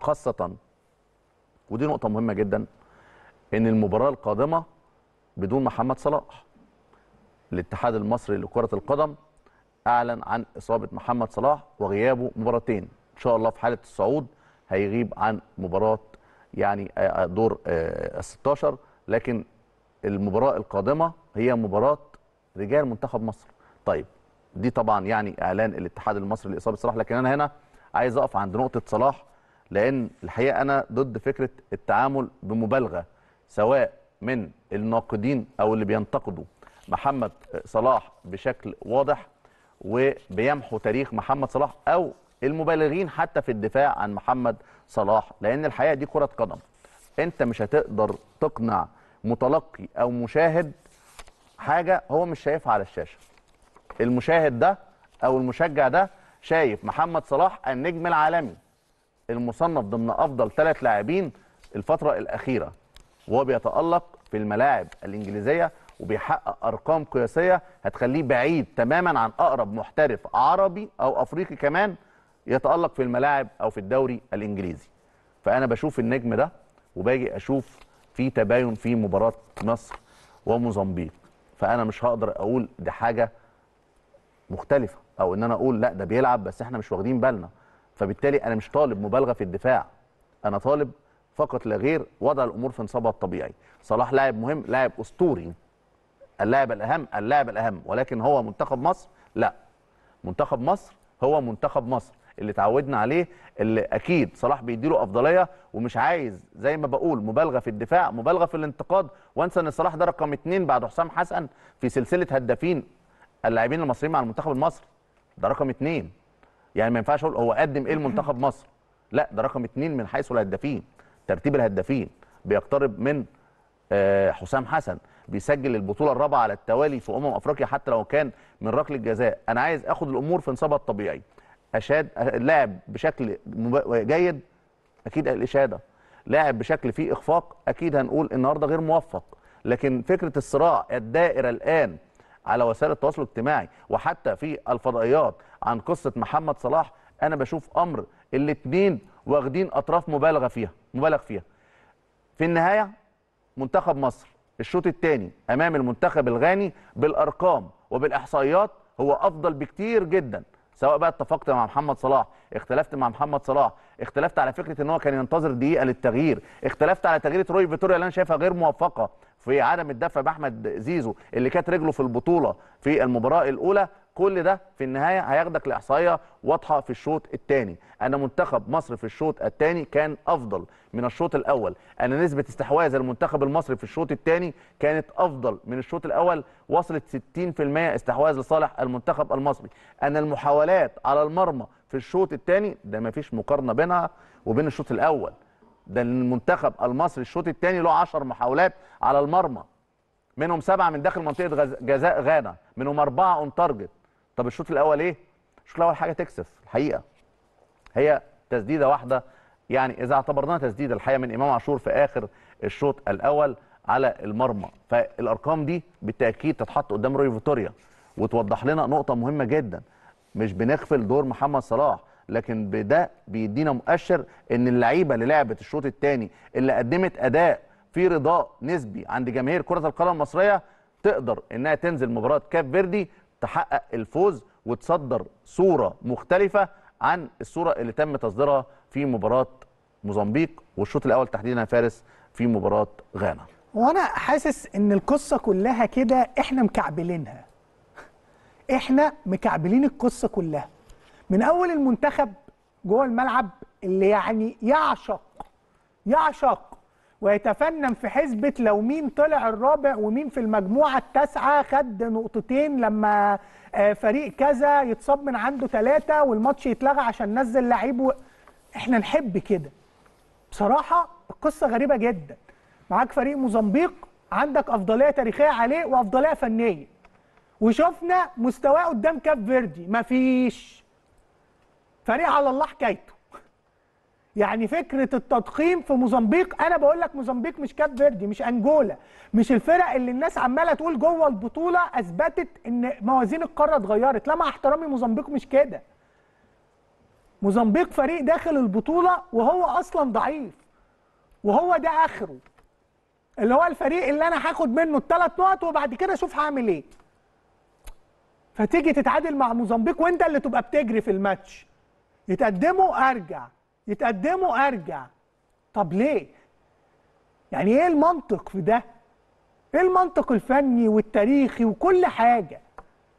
خاصة ودي نقطة مهمة جدا إن المباراة القادمة بدون محمد صلاح الاتحاد المصري لكرة القدم أعلن عن إصابة محمد صلاح وغيابه مباراتين إن شاء الله في حالة الصعود هيغيب عن مباراة يعني آه، آه، دور آه، ال 16 لكن المباراة القادمة هي مباراة رجال منتخب مصر طيب دي طبعا يعني إعلان الاتحاد المصري لإصابة صلاح لكن أنا هنا عايز أقف عند نقطة صلاح لان الحقيقه انا ضد فكره التعامل بمبالغه سواء من الناقدين او اللي بينتقدوا محمد صلاح بشكل واضح وبيمحوا تاريخ محمد صلاح او المبالغين حتى في الدفاع عن محمد صلاح لان الحقيقه دي كره قدم انت مش هتقدر تقنع متلقي او مشاهد حاجه هو مش شايفها على الشاشه المشاهد ده او المشجع ده شايف محمد صلاح النجم العالمي المصنف ضمن افضل ثلاث لاعبين الفتره الاخيره وهو بيتالق في الملاعب الانجليزيه وبيحقق ارقام قياسيه هتخليه بعيد تماما عن اقرب محترف عربي او افريقي كمان يتالق في الملاعب او في الدوري الانجليزي فانا بشوف النجم ده وباجي اشوف في تباين في مباراه مصر وموزمبيق فانا مش هقدر اقول دي حاجه مختلفه او ان انا اقول لا ده بيلعب بس احنا مش واخدين بالنا فبالتالي انا مش طالب مبالغه في الدفاع انا طالب فقط لا غير وضع الامور في نصابها الطبيعي صلاح لاعب مهم لاعب اسطوري اللاعب الاهم اللاعب الاهم ولكن هو منتخب مصر لا منتخب مصر هو منتخب مصر اللي اتعودنا عليه اللي اكيد صلاح بيديله افضليه ومش عايز زي ما بقول مبالغه في الدفاع مبالغه في الانتقاد وانسى ان صلاح ده رقم اثنين بعد حسام حسن في سلسله هدافين اللاعبين المصريين مع المنتخب المصري ده رقم اثنين يعني ما ينفعش اقول هو قدم ايه لمنتخب مصر لا ده رقم اثنين من حيث الهدافين ترتيب الهدافين بيقترب من آه، حسام حسن بيسجل البطوله الرابعه على التوالي في امم افريقيا حتى لو كان من ركله جزاء انا عايز اخد الامور في نصابها الطبيعي اشاد آه، لاعب بشكل جيد اكيد الاشاده لاعب بشكل فيه اخفاق اكيد هنقول النهارده غير موفق لكن فكره الصراع الدائره الان على وسائل التواصل الاجتماعي وحتى في الفضائيات عن قصه محمد صلاح انا بشوف امر الاثنين واخدين اطراف مبالغه فيها مبالغ فيها في النهايه منتخب مصر الشوط الثاني امام المنتخب الغاني بالارقام وبالاحصائيات هو افضل بكتير جدا سواء بقى اتفقت مع محمد صلاح اختلفت مع محمد صلاح اختلفت على فكره ان هو كان ينتظر دقيقه للتغيير اختلفت على تغيير روي فيتوريا اللي انا شايفها غير موفقه في عدم الدفع باحمد زيزو اللي كانت رجله في البطوله في المباراه الاولى كل ده في النهايه هياخدك لاحصائيه واضحه في الشوط الثاني انا منتخب مصر في الشوط الثاني كان افضل من الشوط الاول انا نسبه استحواذ المنتخب المصري في الشوط الثاني كانت افضل من الشوط الاول وصلت 60% استحواذ لصالح المنتخب المصري انا المحاولات على المرمى في الشوط الثاني ده ما فيش مقارنه بينها وبين الشوط الاول ده المنتخب المصري الشوط الثاني له 10 محاولات على المرمى منهم سبعه من داخل منطقه جزاء غانا منهم اربعه اون تارجت طب الشوط الاول ايه الشوط الاول حاجه تكسف الحقيقه هي تسديده واحده يعني اذا اعتبرناها تسديده الحقيقه من امام عاشور في اخر الشوط الاول على المرمى فالارقام دي بالتاكيد تتحط قدام روي فيتوريا وتوضح لنا نقطه مهمه جدا مش بنغفل دور محمد صلاح لكن بده بيدينا مؤشر ان اللعيبه اللي لعبت الشوط الثاني اللي قدمت اداء في رضاء نسبي عند جماهير كره القدم المصريه تقدر انها تنزل مباراه كاب فيردي تحقق الفوز وتصدر صوره مختلفه عن الصوره اللي تم تصديرها في مباراه موزمبيق والشوط الاول تحديدا فارس في مباراه غانا وانا حاسس ان القصه كلها كده احنا مكعبلينها احنا مكعبلين القصه كلها من اول المنتخب جوه الملعب اللي يعني يعشق يعشق ويتفنن في حسبة لو مين طلع الرابع ومين في المجموعة التاسعة خد نقطتين لما آه، فريق كذا يتصاب من عنده ثلاثة والماتش يتلغى عشان نزل لعيب احنا نحب كده بصراحة القصة غريبة جدا معاك فريق موزمبيق عندك أفضلية تاريخية عليه وأفضلية فنية وشفنا مستواه قدام كاب فيردي مفيش فريق على الله حكايته يعني فكره التضخيم في موزمبيق انا بقول لك موزمبيق مش كاب فيردي مش انجولا مش الفرق اللي الناس عماله تقول جوه البطوله اثبتت ان موازين القاره اتغيرت لا مع احترامي موزمبيق مش كده موزمبيق فريق داخل البطوله وهو اصلا ضعيف وهو ده اخره اللي هو الفريق اللي انا هاخد منه الثلاث نقط وبعد كده اشوف هعمل ايه فتيجي تتعادل مع موزمبيق وانت اللي تبقى بتجري في الماتش يتقدموا ارجع يتقدموا ارجع طب ليه يعني ايه المنطق في ده ايه المنطق الفني والتاريخي وكل حاجه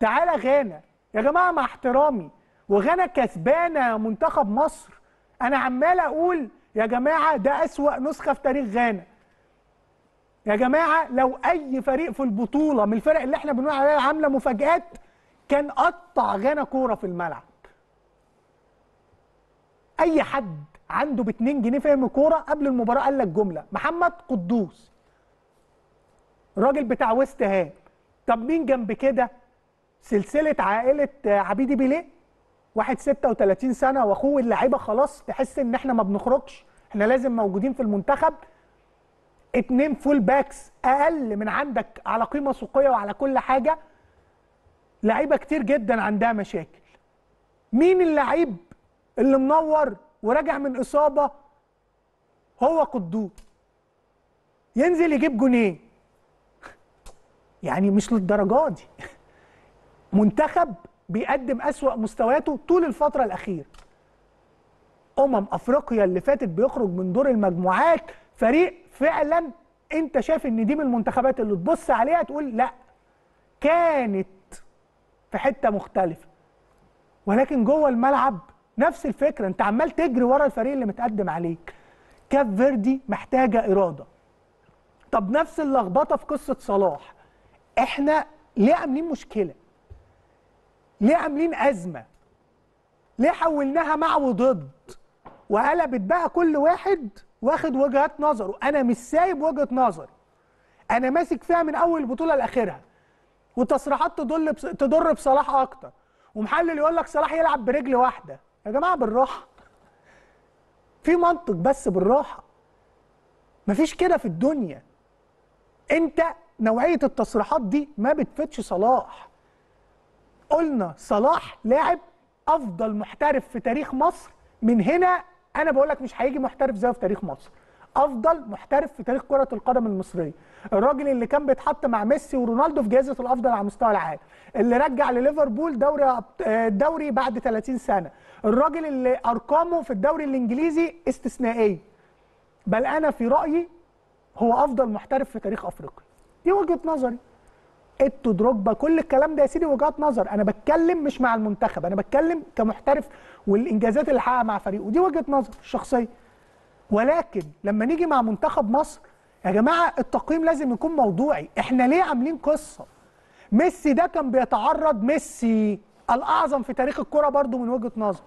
تعالى غانا يا جماعه مع احترامي وغانا كسبانه منتخب مصر انا عمال اقول يا جماعه ده اسوا نسخه في تاريخ غانا يا جماعه لو اي فريق في البطوله من الفرق اللي احنا بنقول عليها عامله مفاجات كان قطع غانا كوره في الملعب اي حد عنده ب 2 جنيه فهم كوره قبل المباراه قال لك جمله محمد قدوس الراجل بتاع ويست هام طب مين جنب كده سلسله عائله آه، عبيدي بيليه واحد 36 سنه واخوه اللعيبه خلاص تحس ان احنا ما بنخرجش احنا لازم موجودين في المنتخب اتنين فول باكس اقل من عندك على قيمه سوقيه وعلى كل حاجه لعيبه كتير جدا عندها مشاكل مين اللعيب اللي منور وراجع من اصابه هو قدوه ينزل يجيب جونين يعني مش للدرجات دي منتخب بيقدم اسوا مستوياته طول الفتره الاخيره امم افريقيا اللي فاتت بيخرج من دور المجموعات فريق فعلا انت شايف ان دي من المنتخبات اللي تبص عليها تقول لا كانت في حته مختلفه ولكن جوه الملعب نفس الفكره انت عمال تجري ورا الفريق اللي متقدم عليك كاف فيردي محتاجه اراده طب نفس اللخبطه في قصه صلاح احنا ليه عاملين مشكله ليه عاملين ازمه ليه حولناها مع وضد وقلبت بقى كل واحد واخد وجهات نظره انا مش سايب وجهه نظري انا ماسك فيها من اول البطوله لاخرها وتصريحات تضر بصلاح اكتر ومحلل يقول لك صلاح يلعب برجل واحده يا جماعه بالراحه في منطق بس بالراحه مفيش كده في الدنيا انت نوعيه التصريحات دي ما بتفيدش صلاح قلنا صلاح لاعب افضل محترف في تاريخ مصر من هنا انا بقول لك مش هيجي محترف زيه في تاريخ مصر افضل محترف في تاريخ كره القدم المصريه الراجل اللي كان بيتحط مع ميسي ورونالدو في جائزه الافضل على مستوى العالم اللي رجع لليفربول دوري الدوري بعد 30 سنه الراجل اللي ارقامه في الدوري الانجليزي استثنائيه بل انا في رايي هو افضل محترف في تاريخ افريقيا دي وجهه نظري اتو دروجبا كل الكلام ده يا سيدي وجهات نظر انا بتكلم مش مع المنتخب انا بتكلم كمحترف والانجازات اللي حققها مع فريقه دي وجهه نظر شخصيه ولكن لما نيجي مع منتخب مصر يا جماعه التقييم لازم يكون موضوعي احنا ليه عاملين قصه ميسي ده كان بيتعرض ميسي الاعظم في تاريخ الكره برضو من وجهه نظر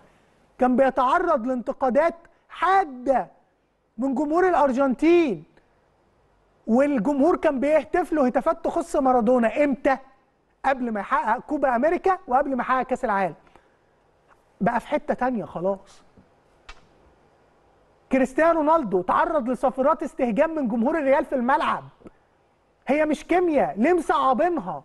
كان بيتعرض لانتقادات حاده من جمهور الارجنتين والجمهور كان بيهتف له هتافات تخص مارادونا امتى قبل ما يحقق كوبا امريكا وقبل ما يحقق كاس العالم بقى في حته تانية خلاص كريستيانو رونالدو تعرض لصفرات استهجان من جمهور الريال في الملعب هي مش كيمياء ليه مصعبينها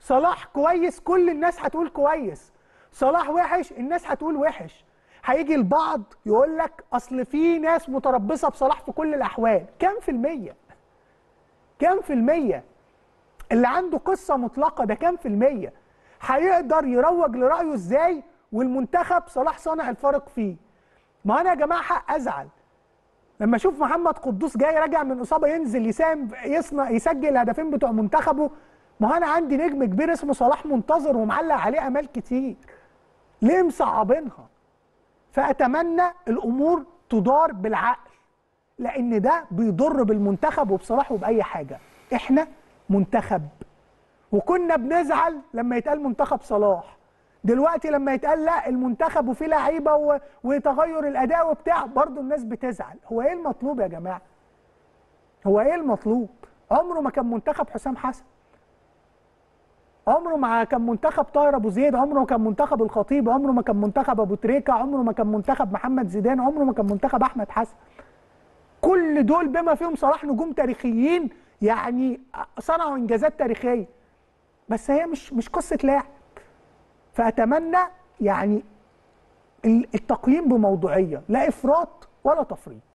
صلاح كويس كل الناس هتقول كويس صلاح وحش الناس هتقول وحش هيجي البعض يقول لك اصل في ناس متربصه بصلاح في كل الاحوال كام في الميه كام في الميه اللي عنده قصه مطلقه ده كام في الميه هيقدر يروج لرايه ازاي والمنتخب صلاح صانع الفارق فيه ما انا يا جماعه حق ازعل لما اشوف محمد قدوس جاي راجع من اصابه ينزل يساهم يصنع يسجل الهدفين بتوع منتخبه ما انا عندي نجم كبير اسمه صلاح منتظر ومعلق عليه امال كتير ليه مصعبينها فاتمنى الامور تدار بالعقل لان ده بيضر بالمنتخب وبصلاح وباي حاجه احنا منتخب وكنا بنزعل لما يتقال منتخب صلاح دلوقتي لما يتقال لا المنتخب وفيه لعيبه وتغير الاداء وبتاع برضه الناس بتزعل هو ايه المطلوب يا جماعه هو ايه المطلوب عمره ما كان منتخب حسام حسن عمره ما كان منتخب طاهر ابو زيد عمره ما كان منتخب الخطيب عمره ما كان منتخب ابو تريكه عمره ما كان منتخب محمد زيدان عمره ما كان منتخب احمد حسن كل دول بما فيهم صلاح نجوم تاريخيين يعني صنعوا انجازات تاريخيه بس هي مش مش قصه لاعب فأتمنى يعني التقييم بموضوعية لا إفراط ولا تفريط